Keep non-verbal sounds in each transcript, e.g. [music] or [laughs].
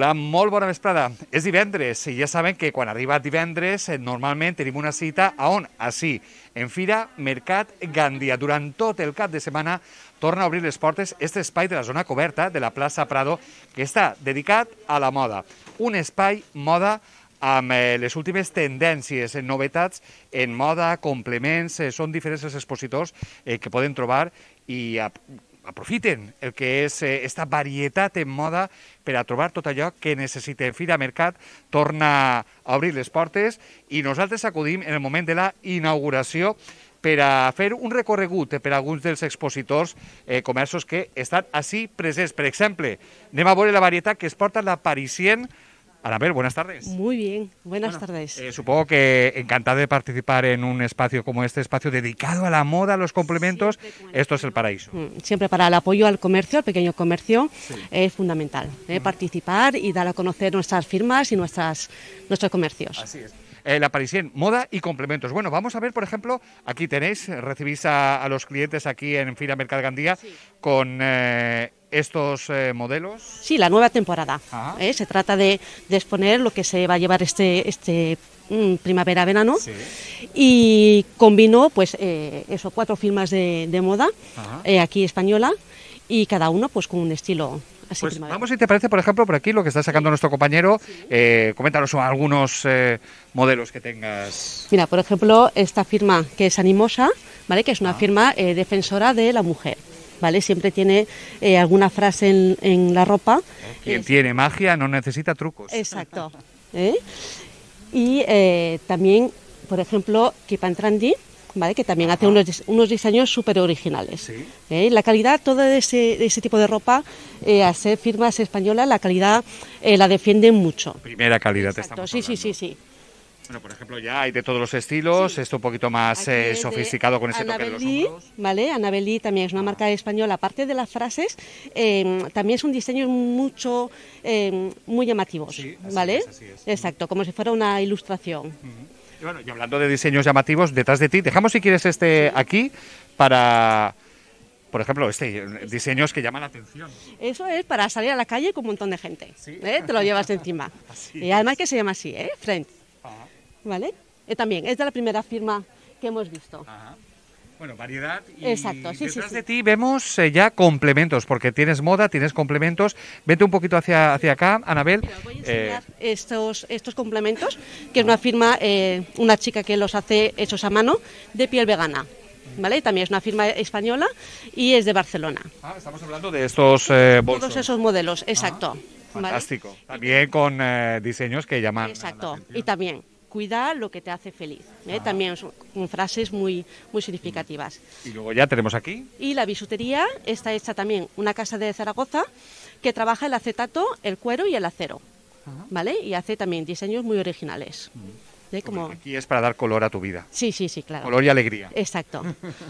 Hola, molt bona vesprada. És divendres i ja saben que quan arriba divendres eh, normalment tenim una cita a on? Així, en Fira Mercat Gandia. Durant tot el cap de setmana torna a obrir les portes aquest espai de la zona coberta de la plaça Prado que està dedicat a la moda. Un espai moda amb eh, les últimes tendències, eh, novetats en moda, complements, són diferents els expositors que poden trobar i aprofiten el que és eh, esta varietat en moda per a trobar tot allò que En Fira Mercat torna a obrir les portes i nosaltres acudim en el moment de la inauguració per a fer un recorregut eh, per a alguns dels expositors eh, comerços que estan així presents. Per exemple, anem a veure la varietat que es porta la Parisien Anabel, buenas tardes. Muy bien, buenas tardes. Eh, supongo que encantada de participar en un espacio como este, espacio dedicado a la moda, a los complementos. Esto es el paraíso. Mm, siempre para el apoyo al comercio, al pequeño comercio, es fundamental ¿eh? participar y dar a conocer nuestras firmas y nuestras, nuestros comercios. Así es. Eh, la Parisien, moda y complementos. Bueno, vamos a ver, por ejemplo, aquí tenéis, recibís a, los clientes aquí en Fila Mercad Gandía con... Eh, estos eh, modelos? Sí, la nueva temporada. Se trata de, exponer lo que se va a llevar este, este mm, primavera-verano y combinó pues eso, cuatro firmas de, de moda aquí española y cada uno pues con un estilo pues vamos, si te parece, por ejemplo, por aquí lo que está sacando nuestro compañero. Eh, coméntanos algunos eh, modelos que tengas. Mira, por ejemplo, esta firma que es Animosa, ¿vale? que es una ah. firma eh, defensora de la mujer. ¿Vale? Siempre tiene alguna frase en, en la ropa. Oh, quien tiene magia no necesita trucos. Exacto. Y también, por ejemplo, Kipantrandi, que también hace unos, unos diseños súper originales. ¿Eh? La calidad, todo ese, ese tipo de ropa, eh, a ser firmas españolas, la calidad eh, la defienden mucho. Primera calidad, Exacto. estamos Sí, sí, sí, sí. Bueno, por ejemplo, ya hay de todos los estilos, esto un poquito más eh, sofisticado con ese toque de los hombros. Vale, Anabelí también es una ah. marca española. Aparte de las frases, em, también es un diseño mucho, em, muy llamativo, sí, ¿vale? Exacto, como si fuera una ilustración. Y bueno, y hablando de diseños llamativos, detrás de ti, dejamos si quieres este aquí para por ejemplo, este, diseños que llaman la atención. Eso es para salir a la calle con un montón de gente. ¿eh? Te lo llevas encima. [laughs] y además que se llama así, ¿eh? Friends. ¿Vale? Eh, también, es de la primera firma que hemos visto. Ajá. Bueno, variedad. Y Exacto, sí, detrás sí, de ti vemos eh, ya complementos, porque tienes moda, tienes complementos. Vete un poquito hacia, hacia acá, Anabel. voy a eh, enseñar estos, estos complementos, que es una firma, eh, una chica que los hace hechos a mano, de piel vegana. ¿Vale? También es una firma española y es de Barcelona. Ah, estamos hablando de estos bolsos. Todos esos modelos, ah, exacto. fantástico. También con diseños que llaman. Exacto, y también cuida lo que te hace feliz. ¿eh? Ah. También son frases muy, muy significativas. Mm. Y luego ya tenemos aquí. Y la bisutería está hecha también una casa de Zaragoza que trabaja el acetato, el cuero y el acero. Ah. ¿Vale? Y hace también diseños muy originales. Mm. Aquí es para dar color a tu vida. Sí, sí, sí, claro. Color y alegría. Exacto.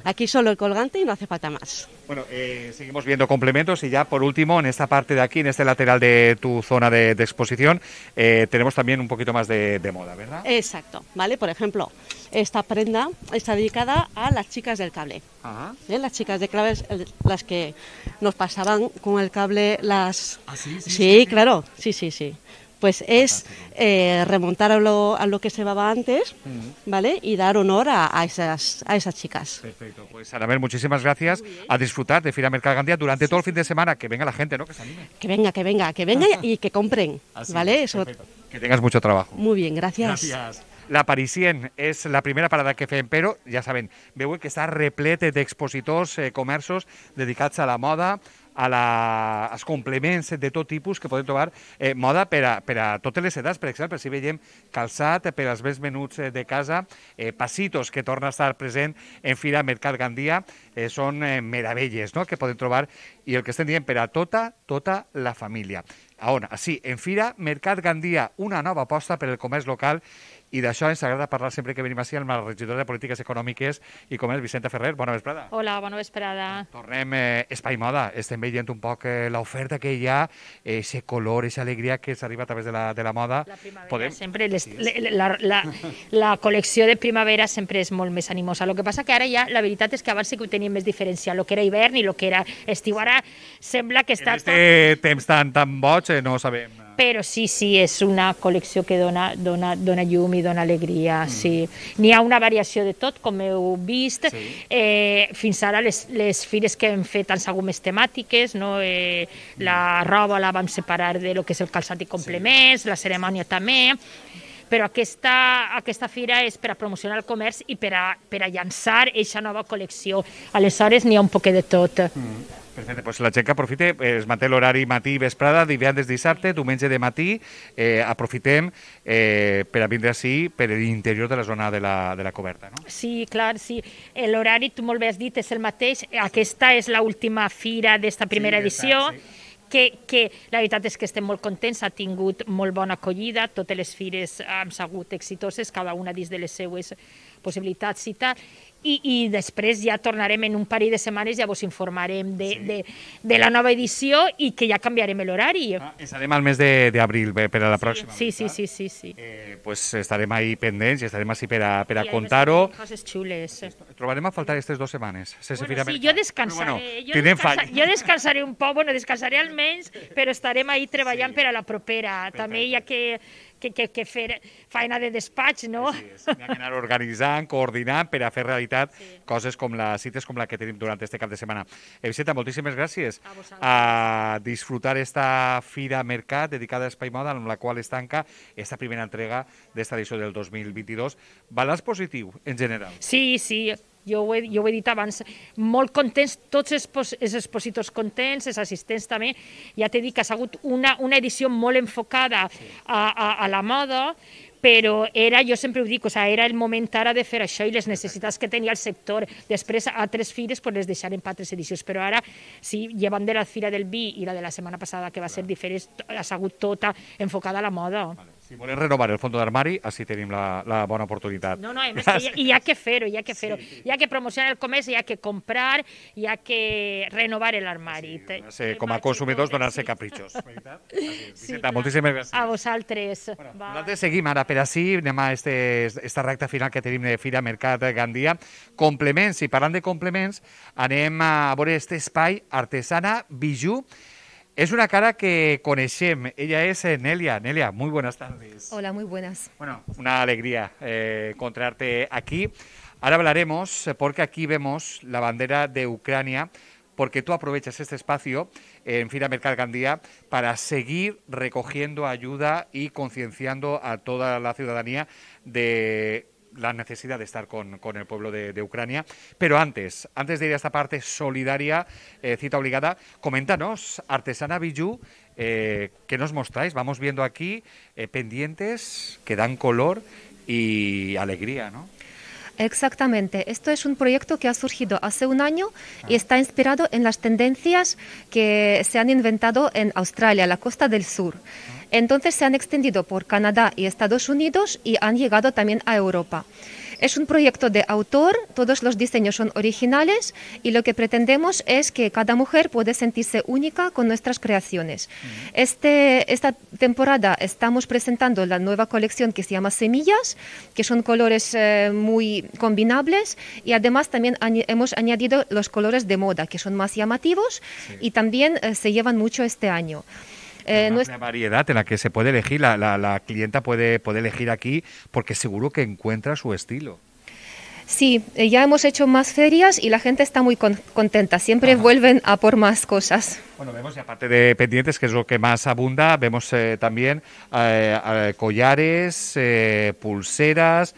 Aquí solo el colgante y no hace falta más. Bueno, eh, seguimos viendo complementos y ya por último, en esta parte de aquí, en este lateral de tu zona de, exposición, eh, tenemos también un poquito más de, moda, ¿verdad? Exacto, ¿vale? Por ejemplo, esta prenda está dedicada a las chicas del cable. Ajá. ¿Eh? Las chicas de claves, las que nos pasaban con el cable las... Ah, sí, sí, claro, sí, sí, sí pues es eh, remontar a lo, a lo, que se llevaba antes, ¿vale? Y dar honor a, esas, a esas chicas. Perfecto. Pues Anabel, muchísimas gracias. A disfrutar de Fira Mercal Gandía durante todo el fin de semana. Que venga la gente, ¿no? Que se anime. Que venga, que venga, que venga y que compren, [laughs] ¿vale? Eso... Que tengas mucho trabajo. Muy bien, gracias. Gracias. La Parisien es la primera parada que fem, pero ya saben, veo que está replete de expositores, eh, comercios dedicados a la moda, a la, als complements de tot tipus que podem trobar eh, moda per a, per a totes les edats, per exemple, si veiem calçat per als més menuts eh, de casa, eh, passitos que torna a estar present en Fira Mercat Gandia, eh, són eh, meravelles no? que podem trobar i el que estem dient per a tota, tota la família. A on? Ah, sí, en Fira, Mercat Gandia, una nova aposta per al comerç local i d'això ens agrada parlar sempre que venim així amb la regidora de Polítiques Econòmiques i Comerç, Vicenta Ferrer. Bona vesprada. Hola, bona vesprada. Tornem a eh, Espai Moda. Estem veient un poc eh, l'oferta que hi ha, eh, color, esa alegria que s'arriba a través de la, de la moda. La primavera Podem... sempre, les, sí, La, la, la, [laughs] la col·lecció de primavera sempre és molt més animosa. El que passa que ara ja, la veritat és que abans sí que ho teníem més diferència, el que era hivern i el que era estiu. Ara sembla que està... En aquest tot... temps tan, tan boig, potser no sabem. Però sí, sí, és una col·lecció que dona, dona, dona llum i dona alegria, mm. sí. N'hi ha una variació de tot, com heu vist. Sí. Eh, fins ara les, les fires que hem fet han sigut més temàtiques, no? eh, mm. la roba la vam separar de lo que és el calçat i complements, sí. la cerimònia també, però aquesta, aquesta fira és per a promocionar el comerç i per a, per a llançar aquesta nova col·lecció. Aleshores n'hi ha un poquet de tot. Mm. Perfecte, doncs la gent que aprofite, eh, es manté l'horari matí i vesprada, divendres, dissabte, diumenge de matí, eh, aprofitem eh, per a vindre així per l'interior de la zona de la, de la coberta, no? Sí, clar, sí. Eh, l'horari, tu molt bé has dit, és el mateix. Aquesta és l'última fira d'esta primera sí, edició. Està, sí que, que la veritat és que estem molt contents, ha tingut molt bona acollida, totes les fires han sigut exitoses, cada una dins de les seues possibilitats i tal, i, i després ja tornarem en un parell de setmanes ja vos informarem de, sí. de, de la nova edició i que ja canviarem l'horari. Ah, estarem al mes d'abril per a la sí, pròxima. Sí, sí, sí, sí, sí. Eh, pues estarem ahí pendents i estarem així per a, per a contar-ho. Coses xules. Trobarem a faltar aquestes dues setmanes. Se bueno, sí, jo descansaré. Bueno, jo, descansa, jo descansaré un poc, bueno, descansaré almenys, però estarem ahí treballant sí. per a la propera. Perfecte. També ja que que, que, que fer feina de despatx, no? Sí, sí sí. anar organitzant, coordinant per a fer realitat sí. coses com les cites com la que tenim durant este cap de setmana. Eviseta, moltíssimes gràcies a, a disfrutar esta fira mercat dedicada a Espai Moda, amb la qual es tanca esta primera entrega d'esta edició del 2022. Balanç positiu, en general. Sí, sí, jo ho, he, jo ho he dit abans, molt contents, tots els, els expositors contents, els assistents també, ja t'he dit que ha sigut una, una edició molt enfocada sí. a, a, a la moda, però era, jo sempre ho dic, o sea, era el moment ara de fer això i les necessitats que tenia el sector. Després, a tres fires pues, les deixarem per tres edicions, però ara, sí, llevant de la Fira del Vi i la de la setmana passada, que va ser diferent, ha sigut tota enfocada a la moda. Vale. Si volem renovar el fons d'armari, així tenim la, la bona oportunitat. No, no, més, hi, hi ha que fer-ho, hi ha que fer-ho. Sí. Hi ha que promocionar el comerç, hi ha que comprar, hi ha que renovar l'armari. Sí, com a consumidors, donar-se capritxos. [laughs] Vicenta, sí, moltíssimes gràcies. A vosaltres. Bueno, nosaltres seguim ara per així, anem a este, esta recta final que tenim de Fira Mercat Gandia. Complements, i parlant de complements, anem a veure este espai artesana Bijú, Es una cara que con Eshem, ella es eh, Nelia. Nelia, muy buenas tardes. Hola, muy buenas. Bueno, una alegría eh, encontrarte aquí. Ahora hablaremos, eh, porque aquí vemos la bandera de Ucrania, porque tú aprovechas este espacio en Fira Mercal Gandía para seguir recogiendo ayuda y concienciando a toda la ciudadanía de la necesidad de estar con, con el pueblo de, Ucrania. Pero antes, antes de ir a esta parte solidaria, eh, cita obligada, coméntanos, Artesana Bijú, eh, ¿qué nos mostráis? Vamos viendo aquí eh, pendientes que dan color y alegría, ¿no? Exactamente. Esto es un proyecto que ha surgido hace un año y ah. está inspirado en las tendencias que se han inventado en Australia, la costa del sur. Ah. Entonces se han extendido por Canadá y Estados Unidos y han llegado también a Europa. Es un proyecto de autor, todos los diseños son originales y lo que pretendemos es que cada mujer puede sentirse única con nuestras creaciones. Este, esta temporada estamos presentando la nueva colección que se llama Semillas, que son colores eh, muy combinables y además también hemos añadido los colores de moda, que son más llamativos y también eh, se llevan mucho este año. Eh, una, variedad en la que se puede elegir, la, la, la clienta puede, puede elegir aquí porque seguro que encuentra su estilo. Sí, eh, ya hemos hecho más ferias y la gente está muy contenta. Siempre vuelven a por más cosas. Bueno, vemos, y aparte de pendientes, que es lo que más abunda, vemos eh, también eh, collares, pulseras.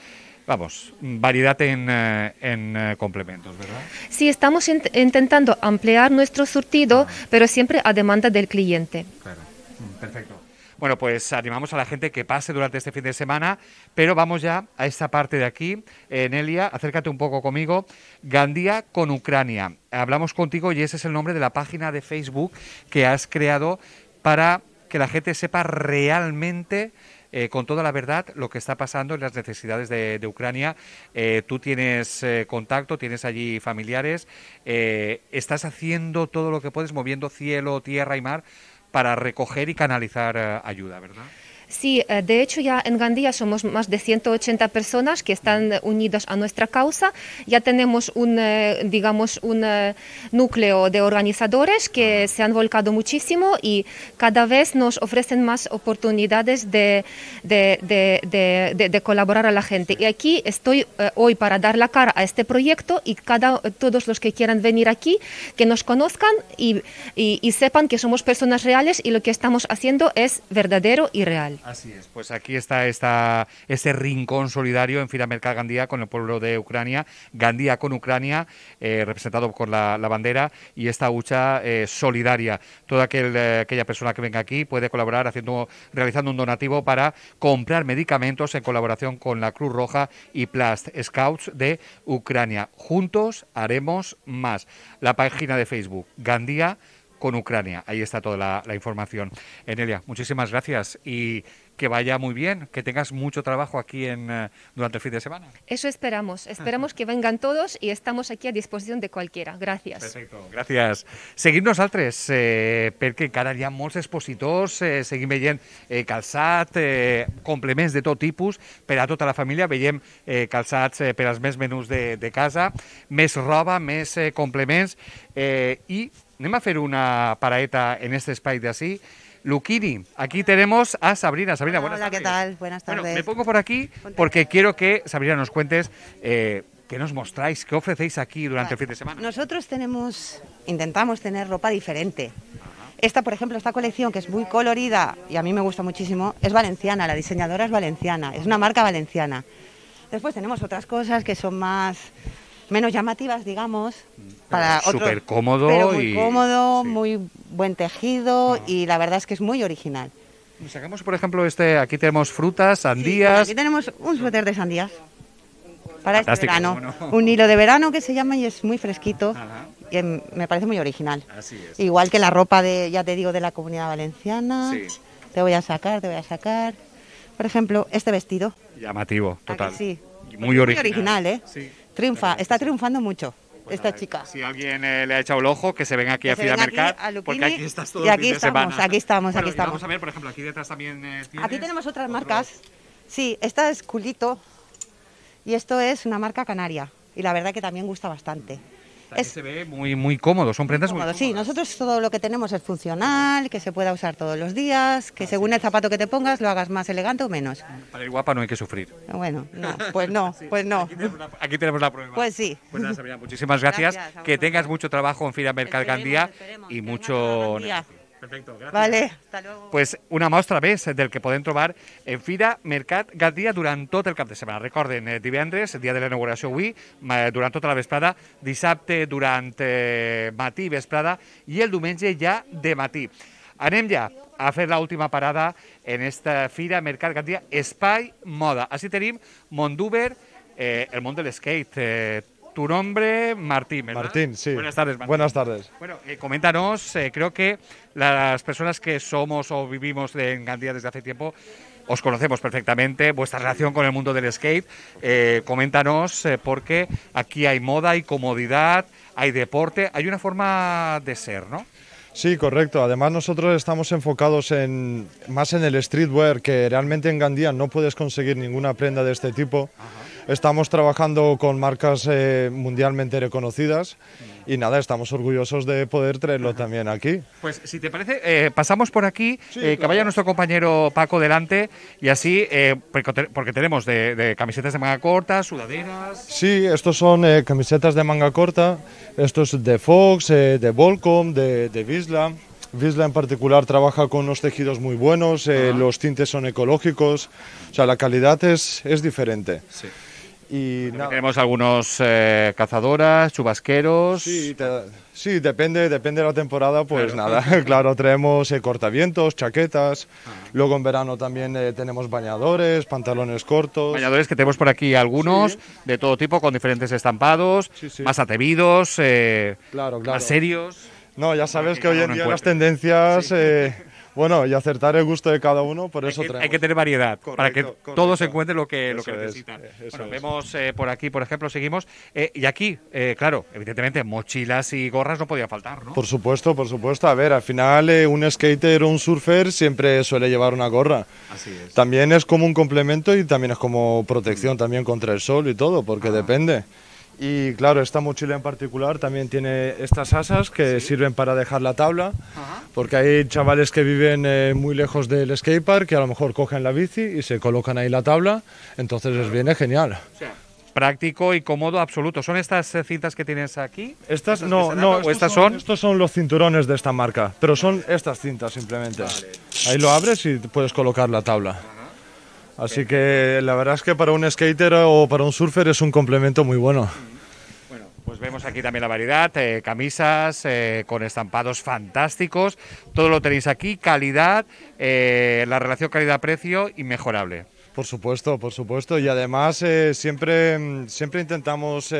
Vamos, variedad en, en, complementos, ¿verdad? Sí, estamos intentando ampliar nuestro surtido, pero siempre a demanda del cliente. Claro. Perfecto. Bueno, pues animamos a la gente que pase durante este fin de semana, pero vamos ya a esta parte de aquí. Eh, Nelia, acércate un poco conmigo. Gandía con Ucrania. Hablamos contigo y ese es el nombre de la página de Facebook que has creado para que la gente sepa realmente eh, con toda la verdad lo que está pasando en las necesidades de, Ucrania. Eh, tú tienes contacto, tienes allí familiares, estás haciendo todo lo que puedes, moviendo cielo, tierra y mar para recoger y canalizar eh, ayuda, ¿verdad? Sí, eh, de hecho ya en Gandía somos más de 180 personas que están mm. unidas a nuestra causa. Ya tenemos un, eh, digamos, un eh, núcleo de organizadores que ah. se han volcado muchísimo y cada vez nos ofrecen más oportunidades de, de, colaborar a la gente. Y aquí estoy hoy para dar la cara a este proyecto y cada, todos los que quieran venir aquí, que nos conozcan y, y sepan que somos personas reales y lo que estamos haciendo es verdadero y real. Así es, pues aquí está esta, este rincón solidario en mercado Gandía con el pueblo de Ucrania, Gandía con Ucrania, eh, representado por la, bandera y esta hucha eh, solidaria. Toda aquel, eh, aquella persona que venga aquí puede colaborar haciendo, realizando un donativo para comprar medicamentos en colaboración con la Cruz Roja y Plast Scouts de Ucrania. Juntos haremos más. La página de Facebook, Gandía con Ucrania. Ahí está toda la, información. Enelia, muchísimas gracias y que vaya muy bien, que tengas mucho trabajo aquí en, eh, durante el fin de semana. Eso esperamos, esperamos que vengan todos y estamos aquí a disposición de cualquiera. Gracias. Perfecto, gracias. Seguidnos, al altres, porque eh, perquè día hi molts expositors, eh, complements de todo tipo, para a tota la familia, veiem eh, calçats menús de, casa, mes roba, mes complements, eh, anem a hacer una paraeta en este spike de así. Luquini, aquí tenemos a Sabrina. Sabrina, buenas Hola, tardes. Hola, ¿qué tal? Buenas tardes. me pongo por aquí porque quiero que, Sabrina, nos cuentes eh, qué nos mostráis, qué ofrecéis aquí durante el fin de semana. Nosotros tenemos, intentamos tener ropa diferente. Esta, por ejemplo, esta colección que es muy colorida y a mí me gusta muchísimo, es valenciana, la diseñadora es valenciana, es una marca valenciana. Después tenemos otras cosas que son más menos llamativas, digamos, mm, para Súper cómodo. muy cómodo, muy buen tejido ah. y la verdad es que es muy original. Sacamos, por ejemplo, este, aquí tenemos frutas, sandías. aquí tenemos un suéter de sandías para este verano. Un hilo de verano que se llama y es muy fresquito. Y em, me parece muy original. Así es. Igual que la ropa de, ya te digo, de la comunidad valenciana. Te voy a sacar, te voy a sacar. Por ejemplo, este vestido. Llamativo, total. Sí. Muy original. original. ¿eh? triunfa, está pues, triunfando mucho. esta chica. Si alguien eh, le ha echado el ojo, que se venga aquí a Fidel Mercat, porque aquí estás estamos, Aquí estamos, aquí estamos. Vamos a ver, por ejemplo, aquí detrás también eh, Aquí tenemos otras marcas. Sí, esta es Culito y esto es una marca canaria y la verdad que también gusta bastante se ve muy, muy cómodo, son prendas muy cómodas. Sí, nosotros todo lo que tenemos es funcional, que se pueda usar todos los días, que ah, según el zapato que te pongas lo hagas más elegante o menos. Para el guapa no hay que sufrir. Bueno, pues no, pues no. [laughs] Pues aquí tenemos, la, prueba. Pues sí. Pues nada, Sabrina, muchísimas gracias. que tengas mucho trabajo en Fira Mercalgandía y mucho... Perfecto, gracias. Vale, hasta luego. Pues una mostra més del que podem trobar en Fira Mercat Gandia durant tot el cap de setmana. Recorden, eh, divendres, dia de la inauguració avui, durant tota la vesprada, dissabte durant eh, matí vesprada i el diumenge ja de matí. Anem ja a fer l'última parada en esta Fira Mercat Gandia Espai Moda. Així tenim Monduber, eh, el món de skate, eh, tu nombre, Martín, ¿verdad? Martín, sí. Buenas tardes, Martín. Buenas tardes. Bueno, eh, coméntanos, eh, creo que las personas que somos o vivimos en Gandía desde hace tiempo os conocemos perfectamente, vuestra relación con el mundo del skate. Eh, coméntanos, eh, porque aquí hay moda, hay comodidad, hay deporte, hay una forma de ser, ¿no? Sí, correcto. Además nosotros estamos enfocados en más en el streetwear, que realmente en Gandía no puedes conseguir ninguna prenda de este tipo. Ajá Estamos trabajando con marcas eh, mundialmente reconocidas y nada, estamos orgullosos de poder traerlo también aquí. Pues si te parece, eh, pasamos por aquí, eh, que vaya nuestro compañero Paco delante y así, porque tenemos de, camisetas de manga corta, sudaderas. Sí, estos son camisetas de manga corta, estos de Fox, de Volcom, de, de Visla. en particular trabaja con unos tejidos muy buenos, los tintes son ecológicos, o sea, la calidad es, es diferente. Sí. Y Tenemos algunos eh, cazadoras, chubasqueros. Sí, depende, depende de la temporada, pues nada. [laughs] claro, traemos eh, cortavientos, chaquetas. Ah. Luego en verano también eh, tenemos bañadores, pantalones cortos. Bañadores que tenemos por aquí algunos, de todo tipo, con diferentes estampados, más atrevidos, más serios. No, ya sabes que hoy en día las tendencias... Bueno, y acertar el gusto de cada uno, por eso hay que, hay que tener variedad, para que todos encuentren lo que, lo que necesitan. bueno, vemos eh, por aquí, por ejemplo, seguimos. Eh, y aquí, eh, claro, evidentemente, mochilas y gorras no podía faltar, ¿no? Por supuesto, por supuesto. A ver, al final un skater o un surfer siempre suele llevar una gorra. Así es. También es como un complemento y también es como protección también contra el sol y todo, porque ah. depende. Y claro, esta mochila en particular también tiene estas asas que sirven para dejar la tabla, porque hay chavales que viven eh, muy lejos del skatepark que a lo mejor cogen la bici y se colocan ahí la tabla, entonces les viene genial. práctico y cómodo absoluto. ¿Son estas eh, cintas que tienes aquí? Estas, no, no, estas son, Estos son los cinturones de esta marca, pero son estas cintas simplemente. Ahí lo abres y puedes colocar la tabla. Así que la verdad es que para un skater o para un surfer es un complemento muy bueno. Bueno, Pues vemos aquí también la variedad, eh, camisas eh, con estampados fantásticos, todo lo tenéis aquí, calidad, eh, la relación calidad-precio inmejorable. Por supuesto, por supuesto, y además siempre, mm, siempre intentamos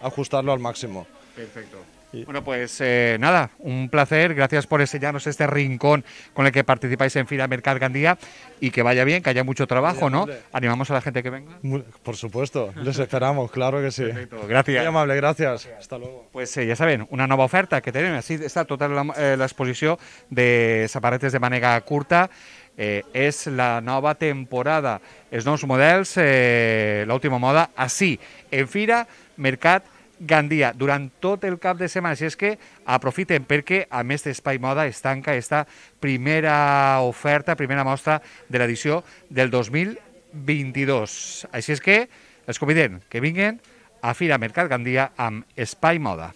ajustarlo al máximo. Perfecto. Bueno, pues eh, nada, un placer. Gracias por enseñarnos este rincón con el que participáis en Fira Mercat Gandía y que vaya bien, que haya mucho trabajo, ¿no? Animamos a la gente que venga. Por supuesto, les esperamos, claro que sí. gracias. Muy amable, gracias. Hasta luego. Pues eh, ya saben, una nueva oferta que tenemos. Así está toda la, eh, exposición de zaparetes de Manega curta Es la nueva temporada, Es models, la última moda, así. en Fira Mercat Gandia durant tot el cap de setmana. Així és que aprofiten perquè, a més d'Espai Moda, es tanca aquesta primera oferta, primera mostra de l'edició del 2022. Així és que els convidem que vinguin a Fira Mercat Gandia amb Espai Moda.